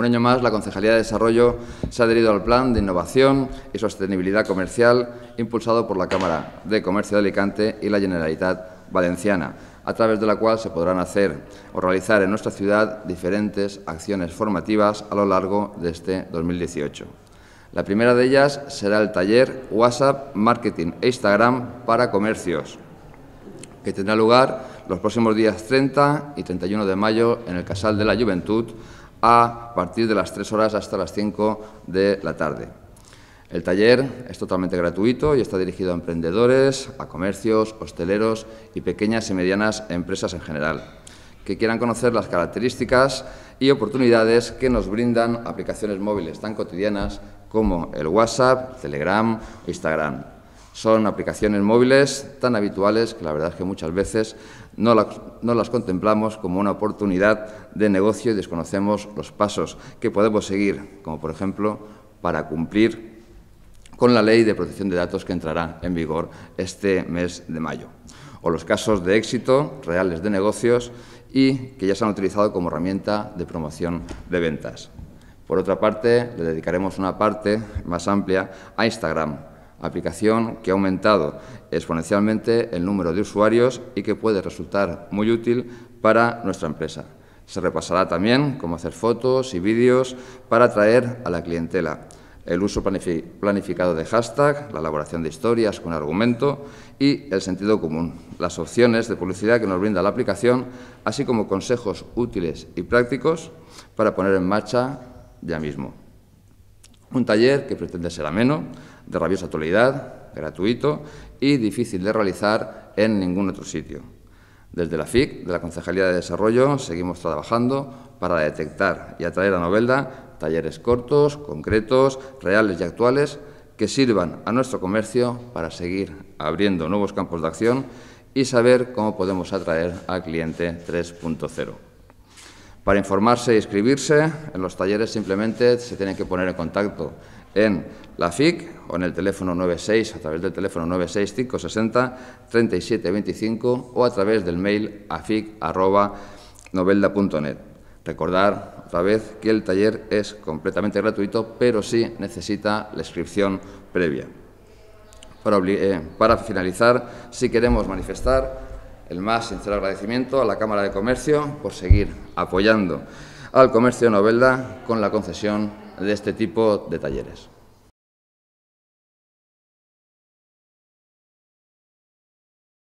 Un año más, la Concejalía de Desarrollo se ha adherido al Plan de Innovación y Sostenibilidad Comercial impulsado por la Cámara de Comercio de Alicante y la Generalitat Valenciana, a través de la cual se podrán hacer o realizar en nuestra ciudad diferentes acciones formativas a lo largo de este 2018. La primera de ellas será el taller WhatsApp, Marketing e Instagram para comercios, que tendrá lugar los próximos días 30 y 31 de mayo en el Casal de la Juventud a partir de las 3 horas hasta las 5 de la tarde. El taller es totalmente gratuito y está dirigido a emprendedores, a comercios, hosteleros y pequeñas y medianas empresas en general, que quieran conocer las características y oportunidades que nos brindan aplicaciones móviles tan cotidianas como el WhatsApp, Telegram o Instagram. Son aplicaciones móviles tan habituales que la verdad es que muchas veces no las, contemplamos como una oportunidad de negocio y desconocemos los pasos que podemos seguir, como por ejemplo para cumplir con la ley de protección de datos que entrará en vigor este mes de mayo, o los casos de éxito reales de negocios y que ya se han utilizado como herramienta de promoción de ventas. Por otra parte, le dedicaremos una parte más amplia a Instagram, aplicación que ha aumentado exponencialmente el número de usuarios y que puede resultar muy útil para nuestra empresa. Se repasará también cómo hacer fotos y vídeos para atraer a la clientela, el uso planificado de hashtag, la elaboración de historias con argumento y el sentido común, las opciones de publicidad que nos brinda la aplicación, así como consejos útiles y prácticos para poner en marcha ya mismo. Un taller que pretende ser ameno, de rabiosa actualidad, gratuito y difícil de realizar en ningún otro sitio. Desde la FIC, de la Concejalía de Desarrollo, seguimos trabajando para detectar y atraer a Novelda talleres cortos, concretos, reales y actuales que sirvan a nuestro comercio para seguir abriendo nuevos campos de acción y saber cómo podemos atraer al cliente 3.0. Para informarse y inscribirse, en los talleres simplemente se tienen que poner en contacto en la FIC o en el teléfono 96, a través del teléfono 96560 3725 o a través del mail afic.novelda.net. Recordar otra vez que el taller es completamente gratuito, pero sí necesita la inscripción previa. Para, eh, finalizar, si queremos manifestar el más sincero agradecimiento a la Cámara de Comercio por seguir apoyando al comercio de Novelda con la concesión de este tipo de talleres.